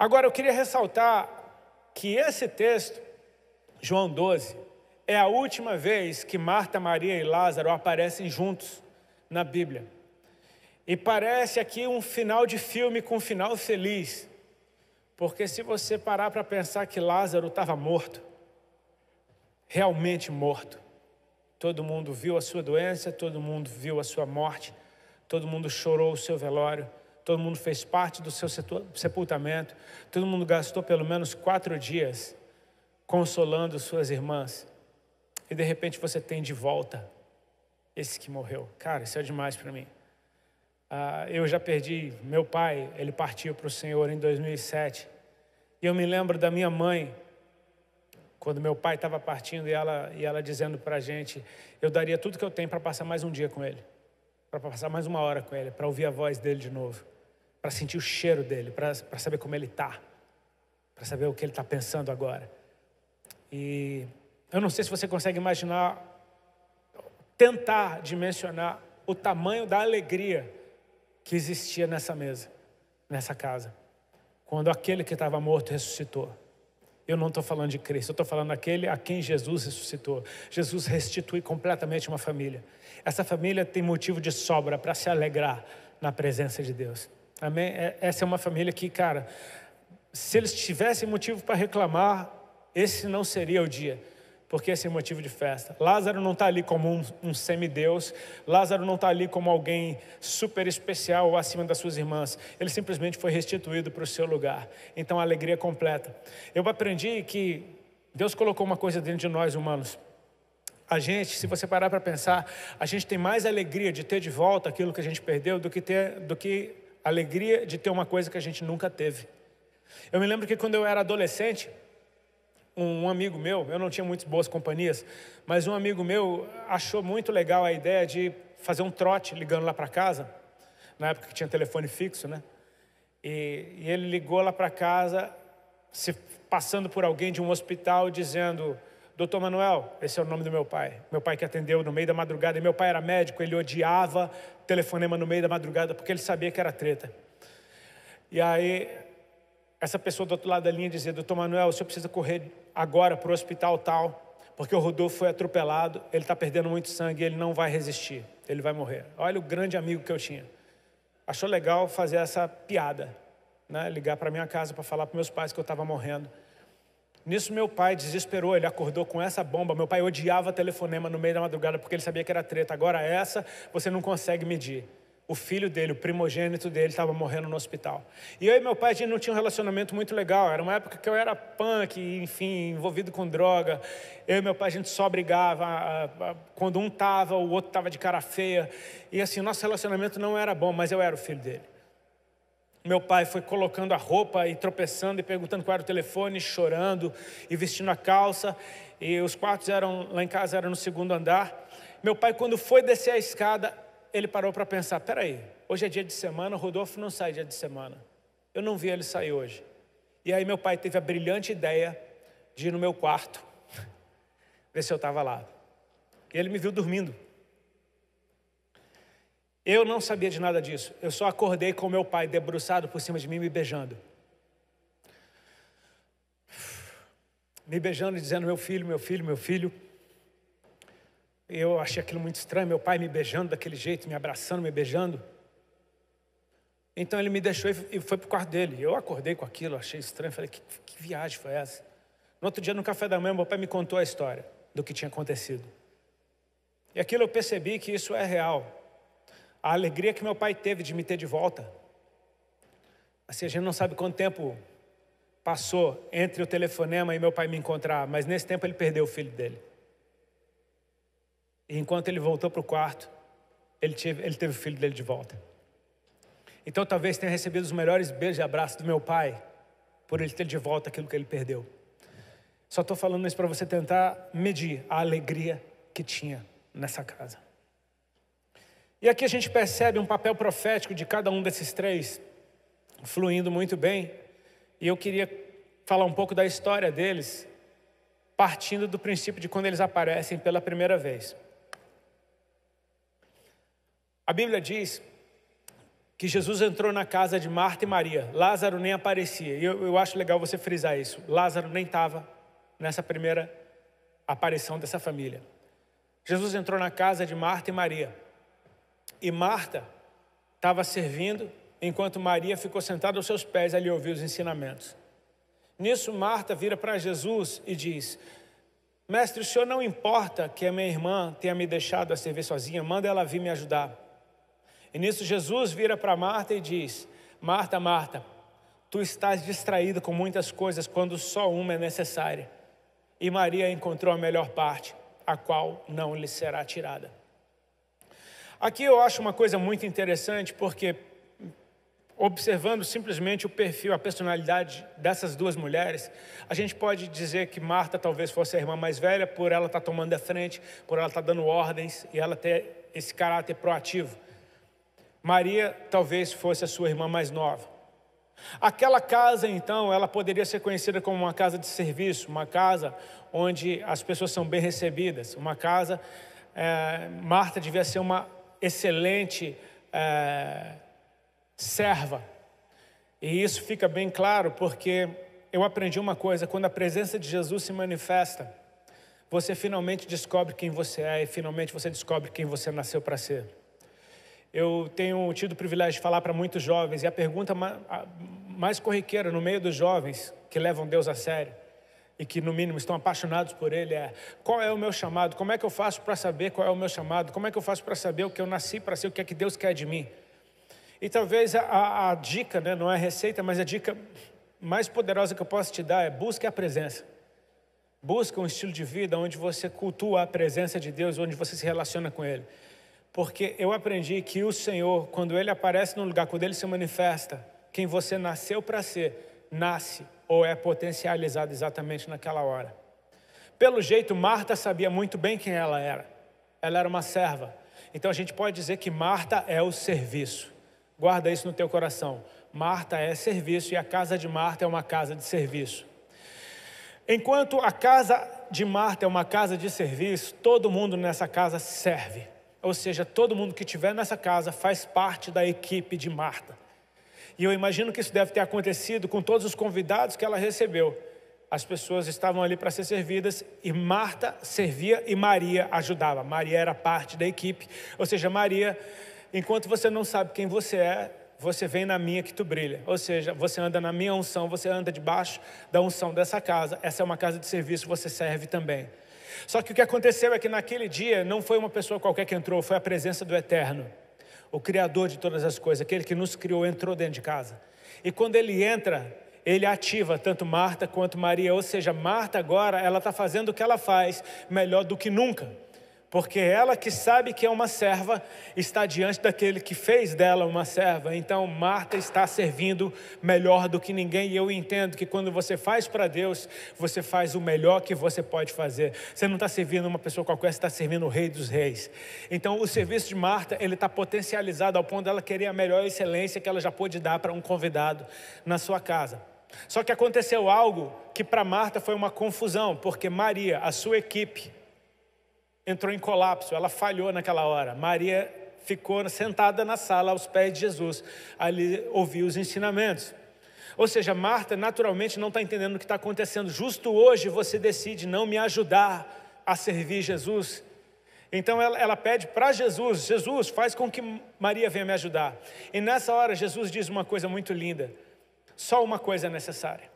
Agora eu queria ressaltar que esse texto, João 12, é a última vez que Marta, Maria e Lázaro aparecem juntos na Bíblia. E parece aqui um final de filme com um final feliz. Porque se você parar para pensar que Lázaro estava morto, realmente morto, todo mundo viu a sua doença, todo mundo viu a sua morte, todo mundo chorou o seu velório, todo mundo fez parte do seu sepultamento, todo mundo gastou pelo menos quatro dias consolando suas irmãs, e de repente você tem de volta esse que morreu. Cara, isso é demais para mim. Ah, eu já perdi meu pai, ele partiu para o Senhor em 2007. E eu me lembro da minha mãe, quando meu pai estava partindo e ela, e ela dizendo para a gente: eu daria tudo que eu tenho para passar mais um dia com ele, para passar mais uma hora com ele, para ouvir a voz dele de novo para sentir o cheiro dele, para saber como ele está, para saber o que ele está pensando agora. E eu não sei se você consegue imaginar, tentar dimensionar o tamanho da alegria que existia nessa mesa, nessa casa, quando aquele que estava morto ressuscitou. Eu não estou falando de Cristo, eu estou falando daquele a quem Jesus ressuscitou. Jesus restitui completamente uma família. Essa família tem motivo de sobra para se alegrar na presença de Deus. Amém? É, essa é uma família que, cara, se eles tivessem motivo para reclamar, esse não seria o dia, porque esse é motivo de festa. Lázaro não está ali como um, um semideus, Lázaro não está ali como alguém super especial ou acima das suas irmãs. Ele simplesmente foi restituído para o seu lugar. Então, a alegria é completa. Eu aprendi que Deus colocou uma coisa dentro de nós humanos. A gente, se você parar para pensar, a gente tem mais alegria de ter de volta aquilo que a gente perdeu do que ter, do que alegria de ter uma coisa que a gente nunca teve. Eu me lembro que quando eu era adolescente, um amigo meu, eu não tinha muitas boas companhias, mas um amigo meu achou muito legal a ideia de fazer um trote ligando lá para casa, na época que tinha telefone fixo, né? E, e ele ligou lá para casa, se passando por alguém de um hospital, dizendo: Doutor Manuel, esse é o nome do meu pai. Meu pai que atendeu no meio da madrugada. E meu pai era médico, ele odiava telefonema no meio da madrugada porque ele sabia que era treta. E aí, essa pessoa do outro lado da linha dizia: Doutor Manuel, o senhor precisa correr agora para o hospital tal, porque o Rodolfo foi atropelado, ele está perdendo muito sangue, ele não vai resistir, ele vai morrer. Olha o grande amigo que eu tinha. Achou legal fazer essa piada, né? ligar para minha casa para falar para meus pais que eu estava morrendo. Nisso meu pai desesperou, ele acordou com essa bomba. Meu pai odiava telefonema no meio da madrugada porque ele sabia que era treta. Agora essa você não consegue medir. O filho dele, o primogênito dele, estava morrendo no hospital. E eu e meu pai, a gente não tinha um relacionamento muito legal. Era uma época que eu era punk, enfim, envolvido com droga. Eu e meu pai, a gente só brigava. Quando um tava, o outro tava de cara feia. E assim, nosso relacionamento não era bom, mas eu era o filho dele. Meu pai foi colocando a roupa e tropeçando e perguntando qual era o telefone, chorando e vestindo a calça. E os quartos eram lá em casa eram no segundo andar. Meu pai, quando foi descer a escada, ele parou para pensar: peraí, hoje é dia de semana, o Rodolfo não sai dia de semana. Eu não vi ele sair hoje. E aí meu pai teve a brilhante ideia de ir no meu quarto, ver se eu estava lá. E ele me viu dormindo. Eu não sabia de nada disso. Eu só acordei com meu pai debruçado por cima de mim, me beijando. Me beijando e dizendo: Meu filho, meu filho, meu filho. Eu achei aquilo muito estranho. Meu pai me beijando daquele jeito, me abraçando, me beijando. Então ele me deixou e foi para o quarto dele. Eu acordei com aquilo, achei estranho. Falei: que, que viagem foi essa? No outro dia, no café da manhã, meu pai me contou a história do que tinha acontecido. E aquilo eu percebi que isso é real a alegria que meu pai teve de me ter de volta. Assim, a gente não sabe quanto tempo passou entre o telefonema e meu pai me encontrar, mas nesse tempo ele perdeu o filho dele. E enquanto ele voltou para o quarto, ele teve, ele teve o filho dele de volta. Então talvez tenha recebido os melhores beijos e abraços do meu pai, por ele ter de volta aquilo que ele perdeu. Só estou falando isso para você tentar medir a alegria que tinha nessa casa. E aqui a gente percebe um papel profético de cada um desses três, fluindo muito bem. E eu queria falar um pouco da história deles, partindo do princípio de quando eles aparecem pela primeira vez. A Bíblia diz que Jesus entrou na casa de Marta e Maria. Lázaro nem aparecia. E eu, eu acho legal você frisar isso. Lázaro nem estava nessa primeira aparição dessa família. Jesus entrou na casa de Marta e Maria e Marta estava servindo, enquanto Maria ficou sentada aos seus pés ali ouvir os ensinamentos. Nisso, Marta vira para Jesus e diz: Mestre, o senhor não importa que a minha irmã tenha me deixado a servir sozinha, manda ela vir me ajudar. E nisso, Jesus vira para Marta e diz: Marta, Marta, tu estás distraída com muitas coisas quando só uma é necessária. E Maria encontrou a melhor parte, a qual não lhe será tirada. Aqui eu acho uma coisa muito interessante, porque observando simplesmente o perfil, a personalidade dessas duas mulheres, a gente pode dizer que Marta talvez fosse a irmã mais velha por ela estar tá tomando a frente, por ela estar tá dando ordens e ela ter esse caráter proativo. Maria talvez fosse a sua irmã mais nova. Aquela casa, então, ela poderia ser conhecida como uma casa de serviço, uma casa onde as pessoas são bem recebidas, uma casa. É, Marta devia ser uma excelente é, serva. E isso fica bem claro porque eu aprendi uma coisa: quando a presença de Jesus se manifesta, você finalmente descobre quem você é e finalmente você descobre quem você nasceu para ser. Eu tenho tido o privilégio de falar para muitos jovens e a pergunta mais corriqueira no meio dos jovens que levam Deus a sério e que no mínimo estão apaixonados por ele é: qual é o meu chamado? Como é que eu faço para saber qual é o meu chamado? Como é que eu faço para saber o que eu nasci para ser, o que é que Deus quer de mim? E talvez a, a, a dica, né, não é receita, mas a dica mais poderosa que eu posso te dar é: busque a presença. Busca um estilo de vida onde você cultua a presença de Deus, onde você se relaciona com Ele. Porque eu aprendi que o Senhor, quando Ele aparece no lugar, quando Ele se manifesta, quem você nasceu para ser, nasce ou é potencializado exatamente naquela hora. Pelo jeito, Marta sabia muito bem quem ela era. Ela era uma serva. Então a gente pode dizer que Marta é o serviço. Guarda isso no teu coração. Marta é serviço e a casa de Marta é uma casa de serviço. Enquanto a casa de Marta é uma casa de serviço, todo mundo nessa casa serve. Ou seja, todo mundo que estiver nessa casa faz parte da equipe de Marta. E eu imagino que isso deve ter acontecido com todos os convidados que ela recebeu. As pessoas estavam ali para ser servidas e Marta servia e Maria ajudava. Maria era parte da equipe. Ou seja, Maria, enquanto você não sabe quem você é, você vem na minha que tu brilha. Ou seja, você anda na minha unção, você anda debaixo da unção dessa casa. Essa é uma casa de serviço, você serve também. Só que o que aconteceu é que naquele dia não foi uma pessoa qualquer que entrou, foi a presença do Eterno o Criador de todas as coisas, aquele que nos criou, entrou dentro de casa. E quando ele entra, ele ativa tanto Marta quanto Maria, ou seja, Marta agora, ela está fazendo o que ela faz melhor do que nunca porque ela que sabe que é uma serva está diante daquele que fez dela uma serva. Então Marta está servindo melhor do que ninguém e eu entendo que quando você faz para Deus, você faz o melhor que você pode fazer. Você não está servindo uma pessoa qualquer, você está servindo o Rei dos Reis. Então o serviço de Marta ele está potencializado ao ponto dela querer a melhor excelência que ela já pôde dar para um convidado na sua casa. Só que aconteceu algo que para Marta foi uma confusão, porque Maria, a sua equipe entrou em colapso, ela falhou naquela hora. Maria ficou sentada na sala aos pés de Jesus, ali ouviu os ensinamentos. Ou seja, Marta naturalmente não está entendendo o que está acontecendo. Justo hoje você decide não me ajudar a servir Jesus. Então ela, ela pede para Jesus: Jesus, faz com que Maria venha me ajudar. E nessa hora, Jesus diz uma coisa muito linda: só uma coisa é necessária.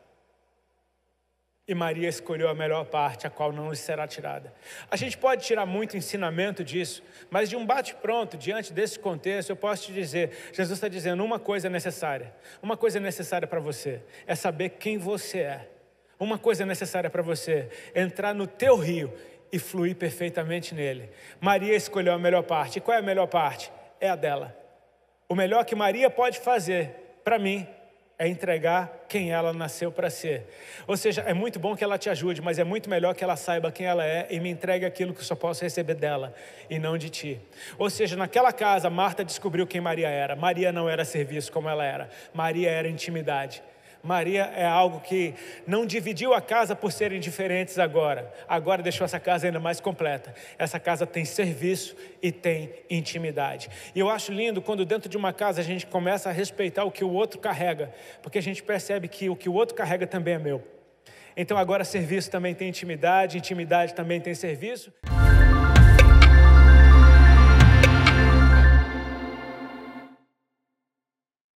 E Maria escolheu a melhor parte, a qual não lhe será tirada. A gente pode tirar muito ensinamento disso, mas de um bate-pronto, diante desse contexto, eu posso te dizer: Jesus está dizendo uma coisa é necessária. Uma coisa é necessária para você é saber quem você é. Uma coisa é necessária para você é entrar no teu rio e fluir perfeitamente nele. Maria escolheu a melhor parte. E qual é a melhor parte? É a dela. O melhor que Maria pode fazer para mim é entregar quem ela nasceu para ser. Ou seja, é muito bom que ela te ajude, mas é muito melhor que ela saiba quem ela é e me entregue aquilo que eu só posso receber dela e não de ti. Ou seja, naquela casa, Marta descobriu quem Maria era. Maria não era serviço como ela era, Maria era intimidade. Maria é algo que não dividiu a casa por serem diferentes agora. Agora deixou essa casa ainda mais completa. Essa casa tem serviço e tem intimidade. E eu acho lindo quando dentro de uma casa a gente começa a respeitar o que o outro carrega, porque a gente percebe que o que o outro carrega também é meu. Então agora serviço também tem intimidade, intimidade também tem serviço.